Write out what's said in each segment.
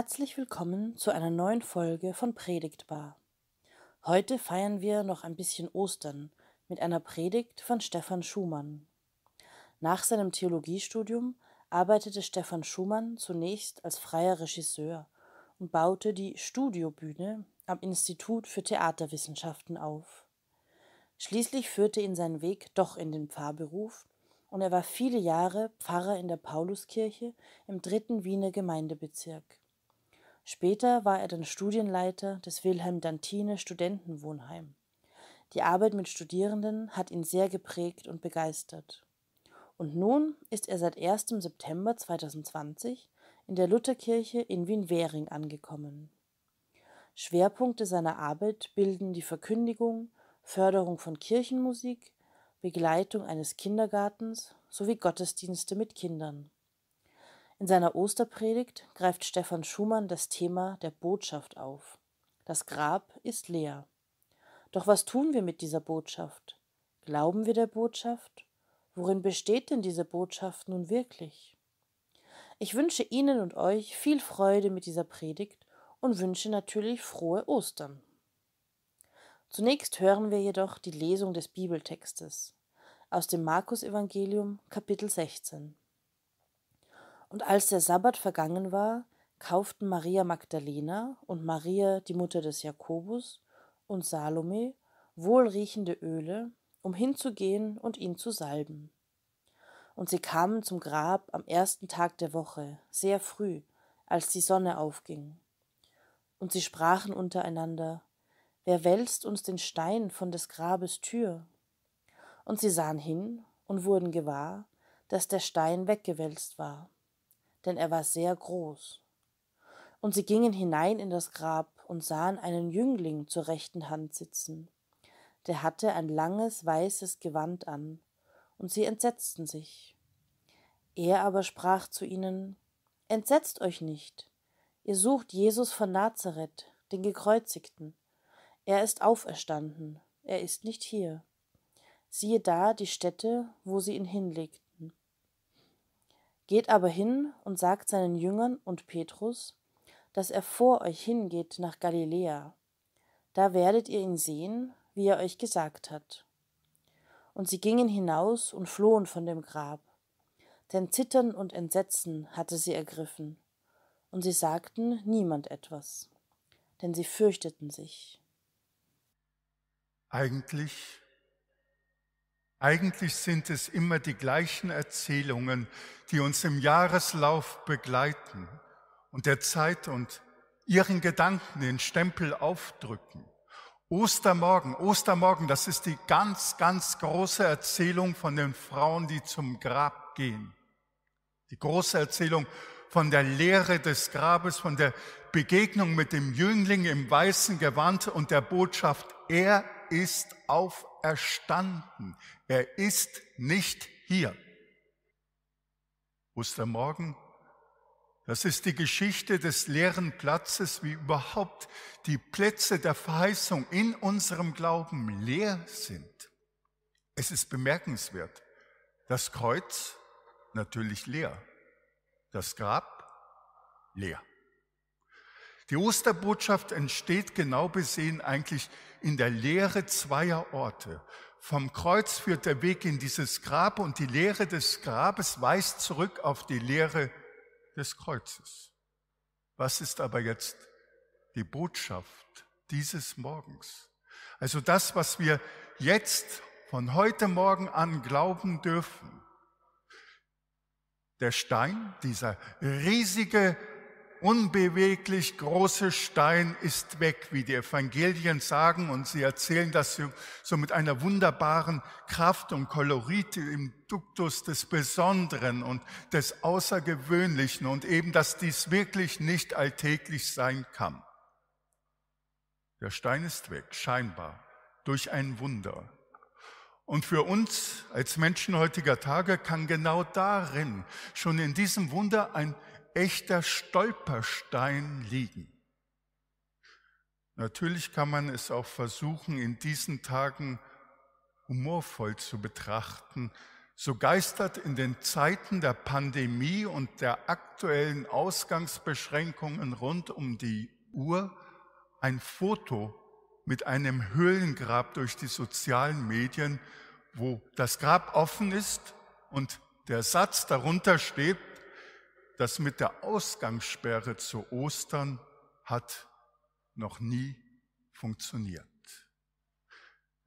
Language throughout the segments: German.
Herzlich willkommen zu einer neuen Folge von Predigtbar. Heute feiern wir noch ein bisschen Ostern mit einer Predigt von Stefan Schumann. Nach seinem Theologiestudium arbeitete Stefan Schumann zunächst als freier Regisseur und baute die Studiobühne am Institut für Theaterwissenschaften auf. Schließlich führte ihn sein Weg doch in den Pfarrberuf und er war viele Jahre Pfarrer in der Pauluskirche im dritten Wiener Gemeindebezirk. Später war er dann Studienleiter des Wilhelm-Dantine-Studentenwohnheim. Die Arbeit mit Studierenden hat ihn sehr geprägt und begeistert. Und nun ist er seit 1. September 2020 in der Lutherkirche in Wien-Währing angekommen. Schwerpunkte seiner Arbeit bilden die Verkündigung, Förderung von Kirchenmusik, Begleitung eines Kindergartens sowie Gottesdienste mit Kindern. In seiner Osterpredigt greift Stefan Schumann das Thema der Botschaft auf. Das Grab ist leer. Doch was tun wir mit dieser Botschaft? Glauben wir der Botschaft? Worin besteht denn diese Botschaft nun wirklich? Ich wünsche Ihnen und euch viel Freude mit dieser Predigt und wünsche natürlich frohe Ostern. Zunächst hören wir jedoch die Lesung des Bibeltextes aus dem Markus Evangelium Kapitel 16. Und als der Sabbat vergangen war, kauften Maria Magdalena und Maria, die Mutter des Jakobus, und Salome wohlriechende Öle, um hinzugehen und ihn zu salben. Und sie kamen zum Grab am ersten Tag der Woche, sehr früh, als die Sonne aufging. Und sie sprachen untereinander, Wer wälzt uns den Stein von des Grabes Tür? Und sie sahen hin und wurden gewahr, dass der Stein weggewälzt war denn er war sehr groß. Und sie gingen hinein in das Grab und sahen einen Jüngling zur rechten Hand sitzen. Der hatte ein langes weißes Gewand an, und sie entsetzten sich. Er aber sprach zu ihnen Entsetzt euch nicht, ihr sucht Jesus von Nazareth, den gekreuzigten. Er ist auferstanden, er ist nicht hier. Siehe da die Stätte, wo sie ihn hinlegt geht aber hin und sagt seinen Jüngern und Petrus, dass er vor euch hingeht nach Galiläa. Da werdet ihr ihn sehen, wie er euch gesagt hat. Und sie gingen hinaus und flohen von dem Grab, denn Zittern und Entsetzen hatte sie ergriffen, und sie sagten niemand etwas, denn sie fürchteten sich. Eigentlich eigentlich sind es immer die gleichen Erzählungen, die uns im Jahreslauf begleiten und der Zeit und ihren Gedanken den Stempel aufdrücken. Ostermorgen, Ostermorgen, das ist die ganz, ganz große Erzählung von den Frauen, die zum Grab gehen. Die große Erzählung von der Lehre des Grabes, von der Begegnung mit dem Jüngling im weißen Gewand und der Botschaft, er ist auferstanden. Er ist nicht hier. Ostermorgen, das ist die Geschichte des leeren Platzes, wie überhaupt die Plätze der Verheißung in unserem Glauben leer sind. Es ist bemerkenswert. Das Kreuz natürlich leer. Das Grab leer. Die Osterbotschaft entsteht genau besehen eigentlich in der Lehre zweier Orte. Vom Kreuz führt der Weg in dieses Grab und die Lehre des Grabes weist zurück auf die Lehre des Kreuzes. Was ist aber jetzt die Botschaft dieses Morgens? Also das, was wir jetzt von heute Morgen an glauben dürfen. Der Stein, dieser riesige unbeweglich große Stein ist weg, wie die Evangelien sagen. Und sie erzählen das so mit einer wunderbaren Kraft und Kolorit im Duktus des Besonderen und des Außergewöhnlichen und eben, dass dies wirklich nicht alltäglich sein kann. Der Stein ist weg, scheinbar, durch ein Wunder. Und für uns als Menschen heutiger Tage kann genau darin, schon in diesem Wunder ein echter Stolperstein liegen. Natürlich kann man es auch versuchen, in diesen Tagen humorvoll zu betrachten. So geistert in den Zeiten der Pandemie und der aktuellen Ausgangsbeschränkungen rund um die Uhr ein Foto mit einem Höhlengrab durch die sozialen Medien, wo das Grab offen ist und der Satz darunter steht, das mit der Ausgangssperre zu Ostern hat noch nie funktioniert.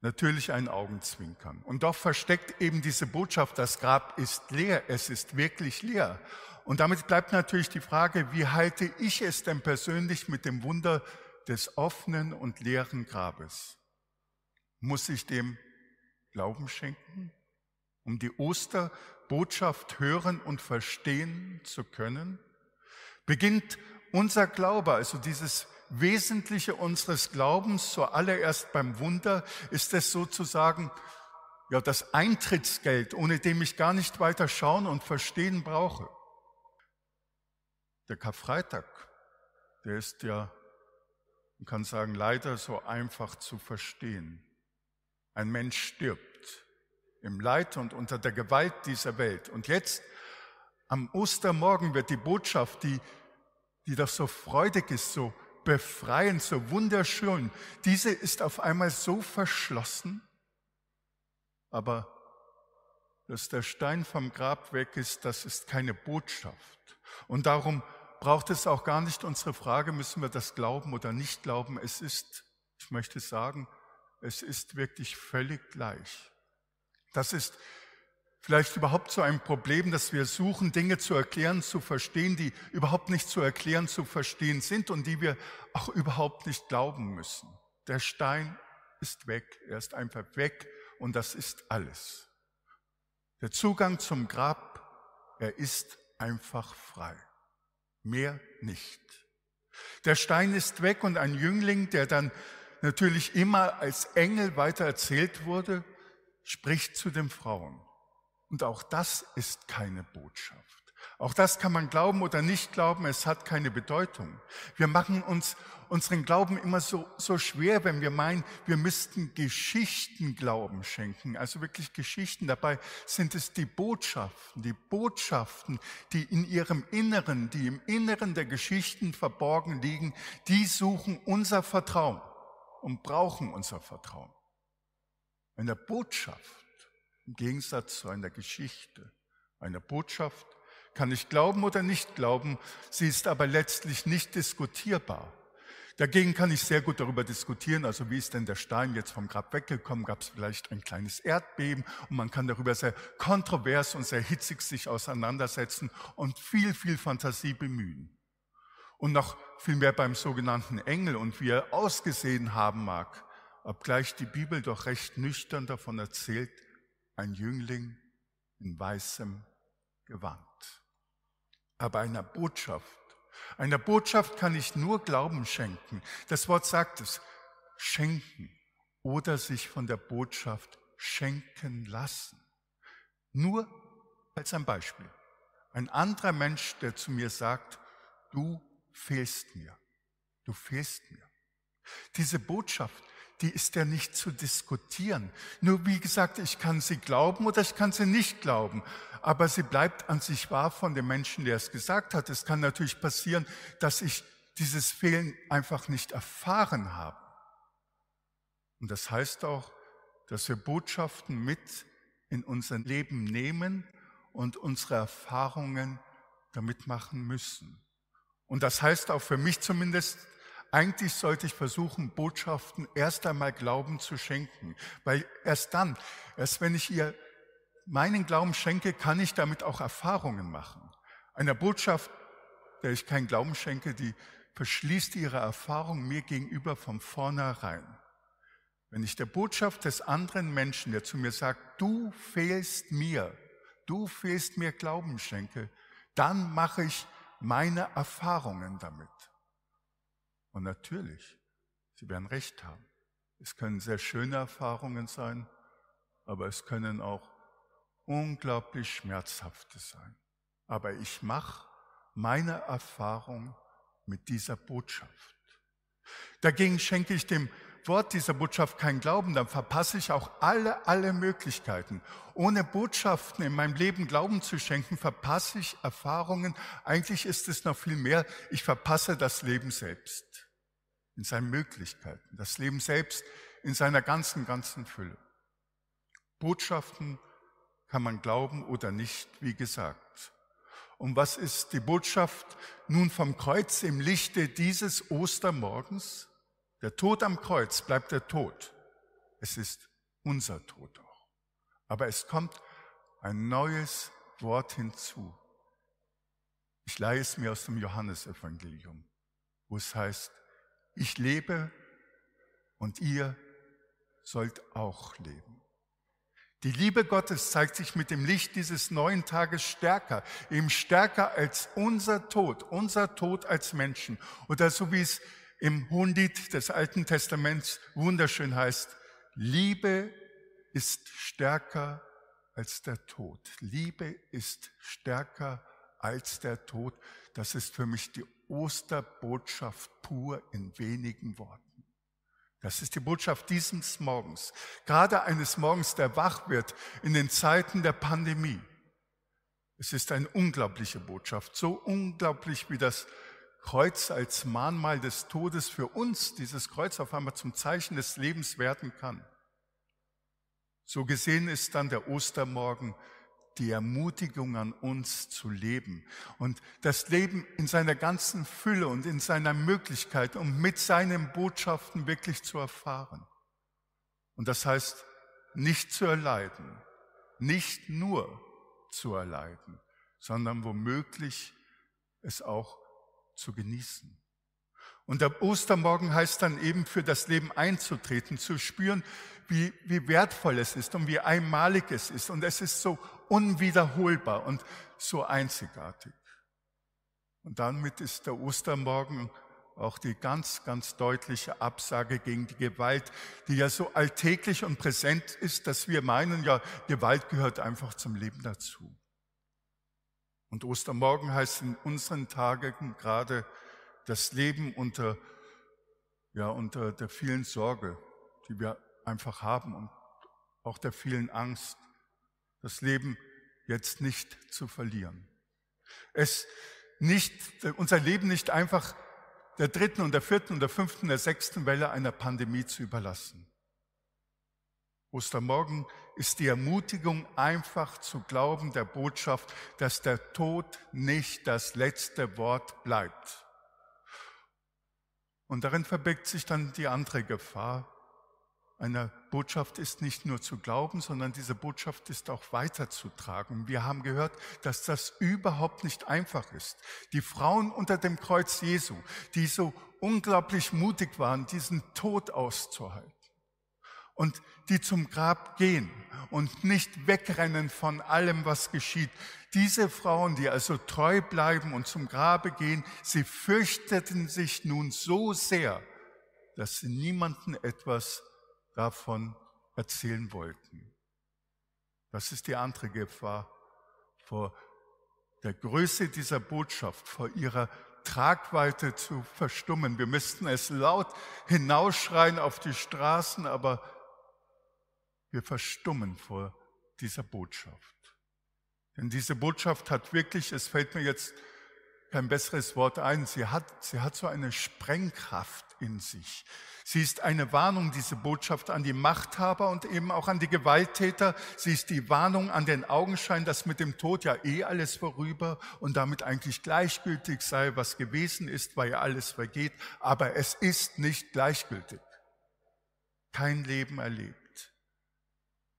Natürlich ein Augenzwinkern. Und doch versteckt eben diese Botschaft, das Grab ist leer, es ist wirklich leer. Und damit bleibt natürlich die Frage, wie halte ich es denn persönlich mit dem Wunder des offenen und leeren Grabes? Muss ich dem Glauben schenken, um die Oster- Botschaft hören und verstehen zu können, beginnt unser Glaube, also dieses Wesentliche unseres Glaubens, zuallererst beim Wunder, ist es sozusagen ja, das Eintrittsgeld, ohne dem ich gar nicht weiter schauen und verstehen brauche. Der Karfreitag, der ist ja, man kann sagen, leider so einfach zu verstehen. Ein Mensch stirbt im Leid und unter der Gewalt dieser Welt. Und jetzt am Ostermorgen wird die Botschaft, die, die doch so freudig ist, so befreiend, so wunderschön, diese ist auf einmal so verschlossen. Aber dass der Stein vom Grab weg ist, das ist keine Botschaft. Und darum braucht es auch gar nicht unsere Frage, müssen wir das glauben oder nicht glauben. Es ist, ich möchte sagen, es ist wirklich völlig gleich. Das ist vielleicht überhaupt so ein Problem, dass wir suchen, Dinge zu erklären, zu verstehen, die überhaupt nicht zu erklären, zu verstehen sind und die wir auch überhaupt nicht glauben müssen. Der Stein ist weg, er ist einfach weg und das ist alles. Der Zugang zum Grab, er ist einfach frei. Mehr nicht. Der Stein ist weg und ein Jüngling, der dann natürlich immer als Engel weiter erzählt wurde, spricht zu den Frauen. Und auch das ist keine Botschaft. Auch das kann man glauben oder nicht glauben, es hat keine Bedeutung. Wir machen uns unseren Glauben immer so, so schwer, wenn wir meinen, wir müssten Geschichten Glauben schenken, also wirklich Geschichten. Dabei sind es die Botschaften, die Botschaften, die in ihrem Inneren, die im Inneren der Geschichten verborgen liegen, die suchen unser Vertrauen und brauchen unser Vertrauen einer Botschaft, im Gegensatz zu einer Geschichte, einer Botschaft, kann ich glauben oder nicht glauben, sie ist aber letztlich nicht diskutierbar. Dagegen kann ich sehr gut darüber diskutieren, also wie ist denn der Stein jetzt vom Grab weggekommen, gab es vielleicht ein kleines Erdbeben und man kann darüber sehr kontrovers und sehr hitzig sich auseinandersetzen und viel, viel Fantasie bemühen. Und noch viel mehr beim sogenannten Engel und wie er ausgesehen haben mag, obgleich die Bibel doch recht nüchtern davon erzählt, ein Jüngling in weißem Gewand. Aber einer Botschaft, einer Botschaft kann ich nur Glauben schenken. Das Wort sagt es, schenken oder sich von der Botschaft schenken lassen. Nur als ein Beispiel. Ein anderer Mensch, der zu mir sagt, du fehlst mir, du fehlst mir. Diese Botschaft die ist ja nicht zu diskutieren. Nur wie gesagt, ich kann sie glauben oder ich kann sie nicht glauben. Aber sie bleibt an sich wahr von dem Menschen, der es gesagt hat. Es kann natürlich passieren, dass ich dieses Fehlen einfach nicht erfahren habe. Und das heißt auch, dass wir Botschaften mit in unser Leben nehmen und unsere Erfahrungen damit machen müssen. Und das heißt auch für mich zumindest, eigentlich sollte ich versuchen, Botschaften erst einmal Glauben zu schenken, weil erst dann, erst wenn ich ihr meinen Glauben schenke, kann ich damit auch Erfahrungen machen. Einer Botschaft, der ich keinen Glauben schenke, die verschließt ihre Erfahrung mir gegenüber von vornherein. Wenn ich der Botschaft des anderen Menschen, der zu mir sagt, du fehlst mir, du fehlst mir Glauben schenke, dann mache ich meine Erfahrungen damit. Und natürlich, Sie werden recht haben. Es können sehr schöne Erfahrungen sein, aber es können auch unglaublich schmerzhafte sein. Aber ich mache meine Erfahrung mit dieser Botschaft. Dagegen schenke ich dem Wort dieser Botschaft keinen Glauben, dann verpasse ich auch alle, alle Möglichkeiten. Ohne Botschaften in meinem Leben Glauben zu schenken, verpasse ich Erfahrungen. Eigentlich ist es noch viel mehr, ich verpasse das Leben selbst in seinen Möglichkeiten, das Leben selbst in seiner ganzen, ganzen Fülle. Botschaften kann man glauben oder nicht, wie gesagt. Und was ist die Botschaft nun vom Kreuz im Lichte dieses Ostermorgens? Der Tod am Kreuz bleibt der Tod. Es ist unser Tod auch. Aber es kommt ein neues Wort hinzu. Ich leihe es mir aus dem Johannesevangelium, wo es heißt, ich lebe und ihr sollt auch leben. Die Liebe Gottes zeigt sich mit dem Licht dieses neuen Tages stärker, eben stärker als unser Tod, unser Tod als Menschen. Oder so wie es im Hundit des Alten Testaments wunderschön heißt, Liebe ist stärker als der Tod. Liebe ist stärker als der Tod. Das ist für mich die Osterbotschaft pur in wenigen Worten. Das ist die Botschaft dieses Morgens, gerade eines Morgens, der wach wird in den Zeiten der Pandemie. Es ist eine unglaubliche Botschaft, so unglaublich wie das Kreuz als Mahnmal des Todes für uns, dieses Kreuz auf einmal zum Zeichen des Lebens werden kann. So gesehen ist dann der Ostermorgen die Ermutigung an uns zu leben und das Leben in seiner ganzen Fülle und in seiner Möglichkeit, um mit seinen Botschaften wirklich zu erfahren. Und das heißt, nicht zu erleiden, nicht nur zu erleiden, sondern womöglich es auch zu genießen. Und am Ostermorgen heißt dann eben, für das Leben einzutreten, zu spüren, wie, wie wertvoll es ist und wie einmalig es ist. Und es ist so unwiederholbar und so einzigartig. Und damit ist der Ostermorgen auch die ganz, ganz deutliche Absage gegen die Gewalt, die ja so alltäglich und präsent ist, dass wir meinen, ja, Gewalt gehört einfach zum Leben dazu. Und Ostermorgen heißt in unseren Tagen gerade das Leben unter, ja, unter der vielen Sorge, die wir einfach haben und auch der vielen Angst, das Leben jetzt nicht zu verlieren. Es nicht, unser Leben nicht einfach der dritten und der vierten und der fünften, der sechsten Welle einer Pandemie zu überlassen. Ostermorgen ist die Ermutigung, einfach zu glauben der Botschaft, dass der Tod nicht das letzte Wort bleibt. Und darin verbirgt sich dann die andere Gefahr. Eine Botschaft ist nicht nur zu glauben, sondern diese Botschaft ist auch weiterzutragen. Wir haben gehört, dass das überhaupt nicht einfach ist. Die Frauen unter dem Kreuz Jesu, die so unglaublich mutig waren, diesen Tod auszuhalten und die zum Grab gehen und nicht wegrennen von allem, was geschieht. Diese Frauen, die also treu bleiben und zum Grabe gehen, sie fürchteten sich nun so sehr, dass sie niemanden etwas davon erzählen wollten. Das ist die andere Gefahr vor der Größe dieser Botschaft, vor ihrer Tragweite zu verstummen. Wir müssten es laut hinausschreien auf die Straßen, aber wir verstummen vor dieser Botschaft. Denn diese Botschaft hat wirklich, es fällt mir jetzt kein besseres Wort ein, sie hat, sie hat so eine Sprengkraft in sich. Sie ist eine Warnung, diese Botschaft an die Machthaber und eben auch an die Gewalttäter. Sie ist die Warnung an den Augenschein, dass mit dem Tod ja eh alles vorüber und damit eigentlich gleichgültig sei, was gewesen ist, weil ja alles vergeht. Aber es ist nicht gleichgültig. Kein Leben erlebt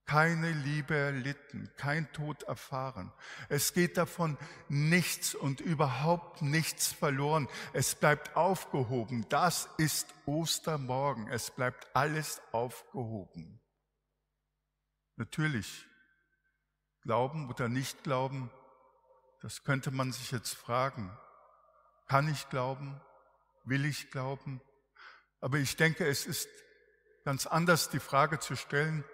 keine Liebe erlitten, kein Tod erfahren. Es geht davon nichts und überhaupt nichts verloren. Es bleibt aufgehoben. Das ist Ostermorgen. Es bleibt alles aufgehoben. Natürlich, glauben oder nicht glauben, das könnte man sich jetzt fragen. Kann ich glauben? Will ich glauben? Aber ich denke, es ist ganz anders, die Frage zu stellen,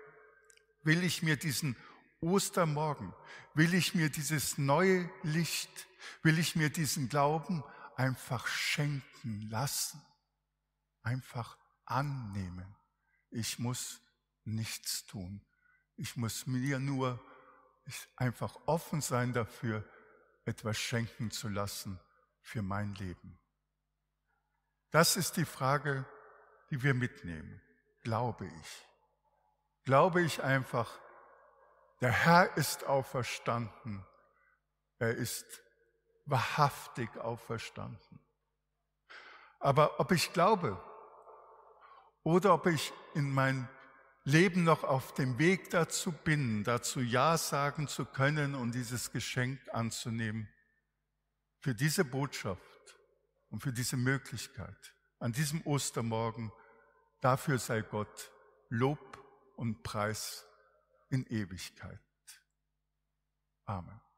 will ich mir diesen Ostermorgen, will ich mir dieses neue Licht, will ich mir diesen Glauben einfach schenken lassen, einfach annehmen. Ich muss nichts tun. Ich muss mir nur einfach offen sein dafür, etwas schenken zu lassen für mein Leben. Das ist die Frage, die wir mitnehmen. Glaube ich? glaube ich einfach, der Herr ist auferstanden. Er ist wahrhaftig auferstanden. Aber ob ich glaube oder ob ich in mein Leben noch auf dem Weg dazu bin, dazu Ja sagen zu können und dieses Geschenk anzunehmen, für diese Botschaft und für diese Möglichkeit, an diesem Ostermorgen, dafür sei Gott Lob und Preis in Ewigkeit. Amen.